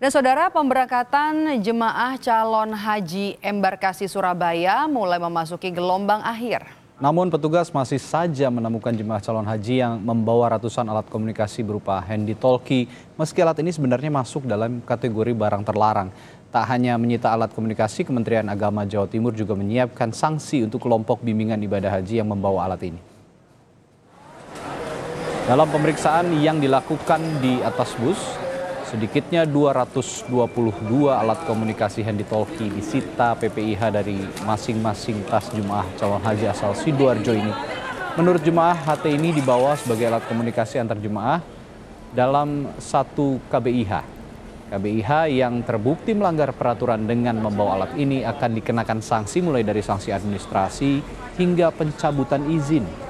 Dan saudara pemberangkatan jemaah calon haji embarkasi Surabaya mulai memasuki gelombang akhir. Namun petugas masih saja menemukan jemaah calon haji yang membawa ratusan alat komunikasi berupa handy talkie. Meski alat ini sebenarnya masuk dalam kategori barang terlarang. Tak hanya menyita alat komunikasi, Kementerian Agama Jawa Timur juga menyiapkan sanksi untuk kelompok bimbingan ibadah haji yang membawa alat ini. Dalam pemeriksaan yang dilakukan di atas bus, Sedikitnya 222 alat komunikasi handy-talkie disita PPIH dari masing-masing tas jemaah calon haji asal Sidoarjo ini. Menurut jemaah, HT ini dibawa sebagai alat komunikasi antar jemaah dalam satu KBIH. KBIH yang terbukti melanggar peraturan dengan membawa alat ini akan dikenakan sanksi mulai dari sanksi administrasi hingga pencabutan izin